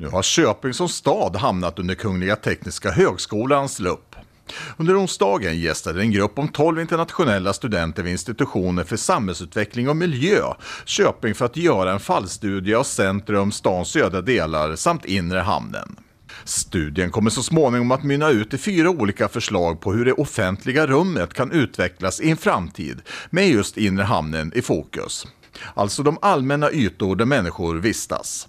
Nu har Köping som stad hamnat under Kungliga Tekniska Högskolans lupp. Under onsdagen gästade en grupp om 12 internationella studenter vid institutionen för samhällsutveckling och miljö Köping för att göra en fallstudie av centrum, stans södra delar samt inre hamnen. Studien kommer så småningom att mynna ut i fyra olika förslag på hur det offentliga rummet kan utvecklas i en framtid med just inre hamnen i fokus. Alltså de allmänna ytor där människor vistas.